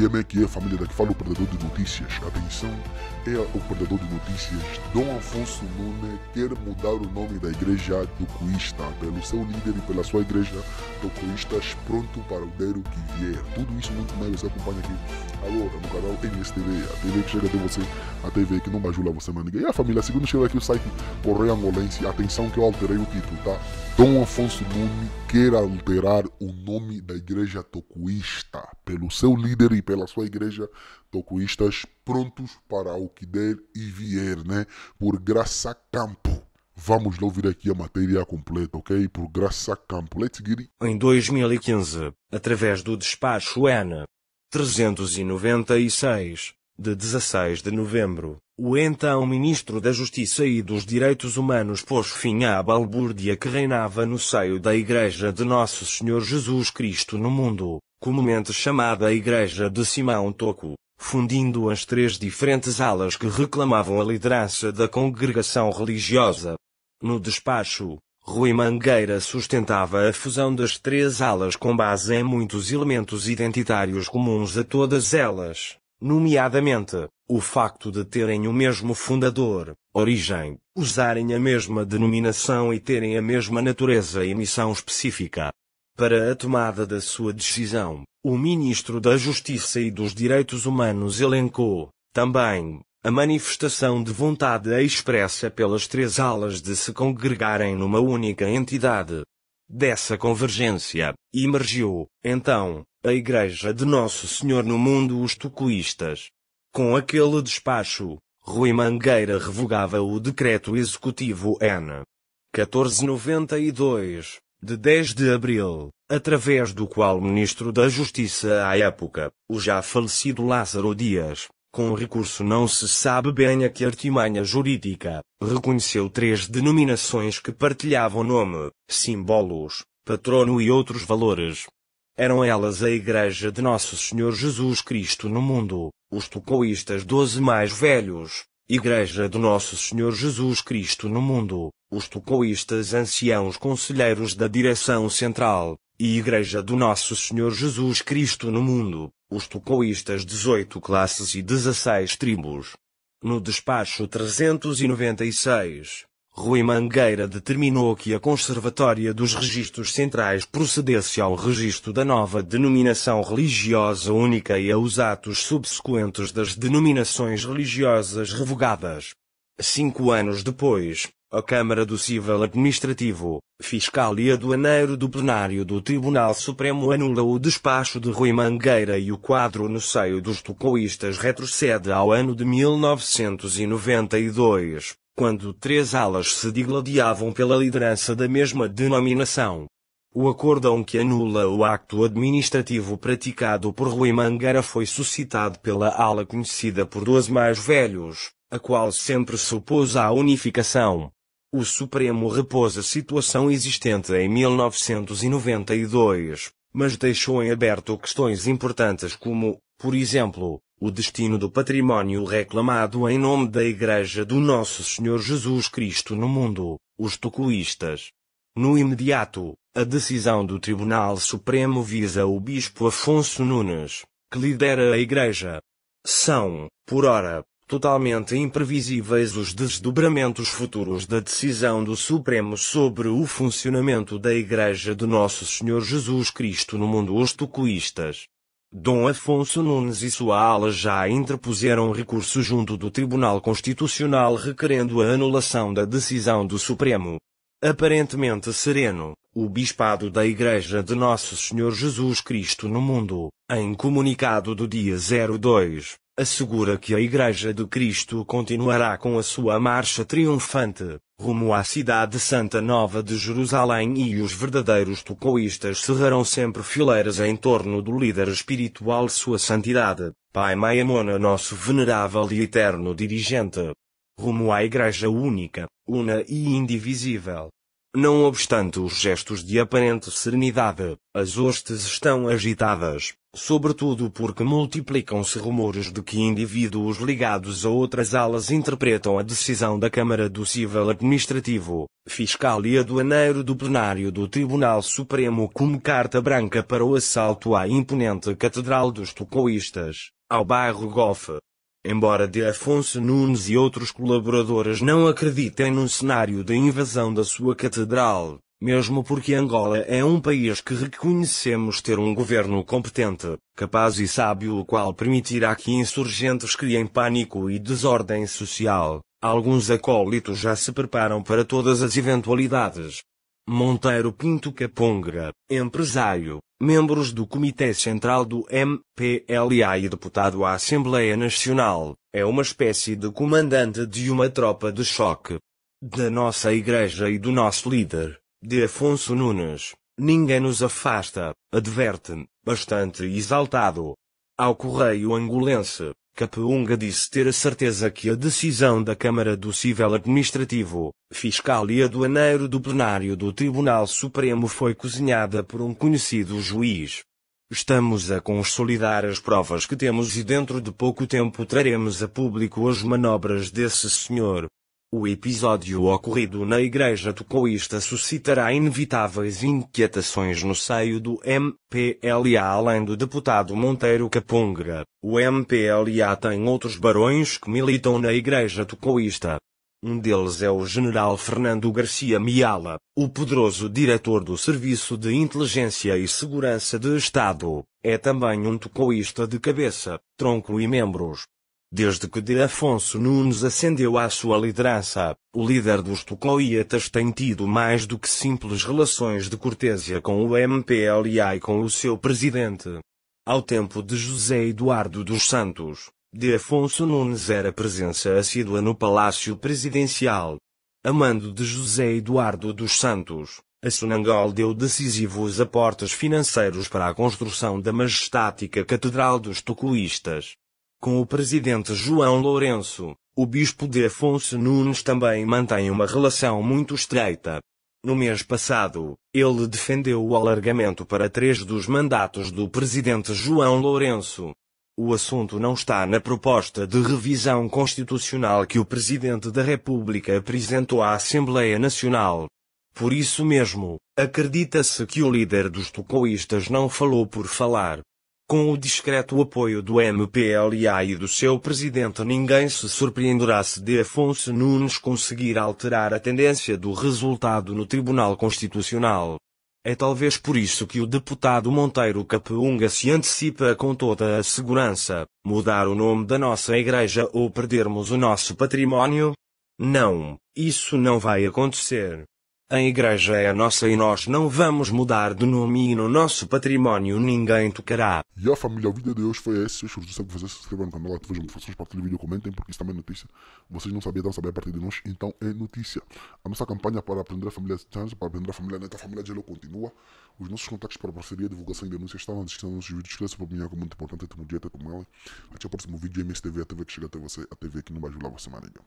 E é, que é, família que fala o predador de notícias. Atenção, é o predador de notícias. Dom Afonso Nunes quer mudar o nome da igreja tocoísta, pelo seu líder e pela sua igreja tocoístas, é pronto para o deiro que vier. Tudo isso muito mais você acompanha aqui agora no canal NSTV, a TV que chega até você, a TV que não bajula você, mas ninguém. E a família, segundo chega aqui o site Correio Angolense, atenção que eu alterei o título, tá? Dom Afonso Nunes quer alterar o nome da igreja tocoísta, pelo seu líder e pela sua igreja, tocoístas prontos para o que der e vier, né? Por graça campo. Vamos lá ouvir aqui a matéria completa, ok? Por graça campo. Let's get it. Em 2015, através do despacho N. 396, de 16 de novembro, o então Ministro da Justiça e dos Direitos Humanos pôs fim à balbúrdia que reinava no seio da Igreja de Nosso Senhor Jesus Cristo no mundo, comumente chamada Igreja de Simão Toco, fundindo as três diferentes alas que reclamavam a liderança da congregação religiosa. No despacho, Rui Mangueira sustentava a fusão das três alas com base em muitos elementos identitários comuns a todas elas, nomeadamente, o facto de terem o mesmo fundador, origem, usarem a mesma denominação e terem a mesma natureza e missão específica. Para a tomada da sua decisão, o Ministro da Justiça e dos Direitos Humanos elencou, também, a manifestação de vontade expressa pelas três alas de se congregarem numa única entidade. Dessa convergência, emergiu, então, a Igreja de Nosso Senhor no mundo os tucuístas. Com aquele despacho, Rui Mangueira revogava o Decreto Executivo N. 1492, de 10 de abril, através do qual ministro da Justiça à época, o já falecido Lázaro Dias, com recurso não se sabe bem a que artimanha jurídica, reconheceu três denominações que partilhavam nome, símbolos, patrono e outros valores. Eram elas a Igreja de Nosso Senhor Jesus Cristo no mundo, os tocoístas doze mais velhos, Igreja do Nosso Senhor Jesus Cristo no mundo, os tocoístas anciãos conselheiros da direção central, e Igreja do Nosso Senhor Jesus Cristo no mundo, os tocoístas 18 classes e 16 tribos. No despacho 396 Rui Mangueira determinou que a Conservatória dos Registros Centrais procedesse ao registro da nova denominação religiosa única e aos atos subsequentes das denominações religiosas revogadas. Cinco anos depois, a Câmara do Civil Administrativo, Fiscal e Aduaneiro do Plenário do Tribunal Supremo anula o despacho de Rui Mangueira e o quadro no seio dos tocoístas retrocede ao ano de 1992 quando três alas se digladiavam pela liderança da mesma denominação. O acordo que anula o acto administrativo praticado por Rui Mangara foi suscitado pela ala conhecida por dois mais velhos, a qual sempre se opôs à unificação. O Supremo repôs a situação existente em 1992, mas deixou em aberto questões importantes como, por exemplo, o destino do património reclamado em nome da Igreja do Nosso Senhor Jesus Cristo no mundo, os tocoístas. No imediato, a decisão do Tribunal Supremo visa o Bispo Afonso Nunes, que lidera a Igreja. São, por ora, totalmente imprevisíveis os desdobramentos futuros da decisão do Supremo sobre o funcionamento da Igreja de Nosso Senhor Jesus Cristo no mundo. Os tocoístas, Dom Afonso Nunes e sua ala já interpuseram recurso junto do Tribunal Constitucional requerendo a anulação da decisão do Supremo. Aparentemente sereno, o Bispado da Igreja de Nosso Senhor Jesus Cristo no mundo, em comunicado do dia 02, assegura que a Igreja de Cristo continuará com a sua marcha triunfante, rumo à cidade santa nova de Jerusalém e os verdadeiros tocoístas cerraram sempre fileiras em torno do líder espiritual sua santidade, Pai Maiamona nosso venerável e eterno dirigente. Rumo à Igreja única, una e indivisível. Não obstante os gestos de aparente serenidade, as hostes estão agitadas sobretudo porque multiplicam-se rumores de que indivíduos ligados a outras alas interpretam a decisão da Câmara do Civil Administrativo, Fiscal e Aduaneiro do Plenário do Tribunal Supremo como carta branca para o assalto à imponente Catedral dos Tocoístas, ao bairro Goff. Embora de Afonso Nunes e outros colaboradores não acreditem num cenário de invasão da sua catedral, mesmo porque Angola é um país que reconhecemos ter um governo competente, capaz e sábio, o qual permitirá que insurgentes criem pânico e desordem social. Alguns acólitos já se preparam para todas as eventualidades. Monteiro Pinto Caponga, empresário, membros do Comitê Central do MPLA e deputado à Assembleia Nacional, é uma espécie de comandante de uma tropa de choque da nossa igreja e do nosso líder de Afonso Nunes. Ninguém nos afasta, adverte, bastante exaltado. Ao Correio Angolense, Capunga disse ter a certeza que a decisão da Câmara do Cível Administrativo, Fiscal e Aduaneiro do Plenário do Tribunal Supremo foi cozinhada por um conhecido juiz. Estamos a consolidar as provas que temos e dentro de pouco tempo traremos a público as manobras desse senhor, o episódio ocorrido na Igreja Tocoísta suscitará inevitáveis inquietações no seio do MPLA além do deputado Monteiro Capungra. O MPLA tem outros barões que militam na Igreja Tocoísta. Um deles é o general Fernando Garcia Miala, o poderoso diretor do Serviço de Inteligência e Segurança de Estado. É também um tocoísta de cabeça, tronco e membros. Desde que de Afonso Nunes ascendeu à sua liderança, o líder dos Tocloietas tem tido mais do que simples relações de cortesia com o MPLA e com o seu presidente. Ao tempo de José Eduardo dos Santos, de Afonso Nunes era presença assídua no Palácio Presidencial. Amando de José Eduardo dos Santos, a Sunangal deu decisivos aportes financeiros para a construção da majestática Catedral dos Tucuístas. Com o presidente João Lourenço, o bispo de Afonso Nunes também mantém uma relação muito estreita. No mês passado, ele defendeu o alargamento para três dos mandatos do presidente João Lourenço. O assunto não está na proposta de revisão constitucional que o presidente da República apresentou à Assembleia Nacional. Por isso mesmo, acredita-se que o líder dos tocoístas não falou por falar, com o discreto apoio do MPLA e do seu presidente, ninguém se surpreenderá se de Afonso Nunes conseguir alterar a tendência do resultado no Tribunal Constitucional. É talvez por isso que o deputado Monteiro Capeunga se antecipa com toda a segurança. Mudar o nome da nossa igreja ou perdermos o nosso património? Não, isso não vai acontecer. A igreja é a nossa e nós não vamos mudar de nome e no nosso património ninguém tocará. E a família a Vida de Deus foi esse. Espero que vocês se inscrevam no canal, ativem as notificações, partilhem o vídeo, comentem, porque isso também é notícia. Vocês não sabiam, então saber a partir de nós, então é notícia. A nossa campanha para aprender a família Chance, para aprender a família Neta, a família Gelo continua. Os nossos contactos para parceria, divulgação e denúncias estão na descrição dos nossos vídeos. Esqueça para mim, é muito importante, é todo dia, até Até o próximo vídeo, MSTV, a TV que chega até você, a TV que não vai ajudar você, maneira.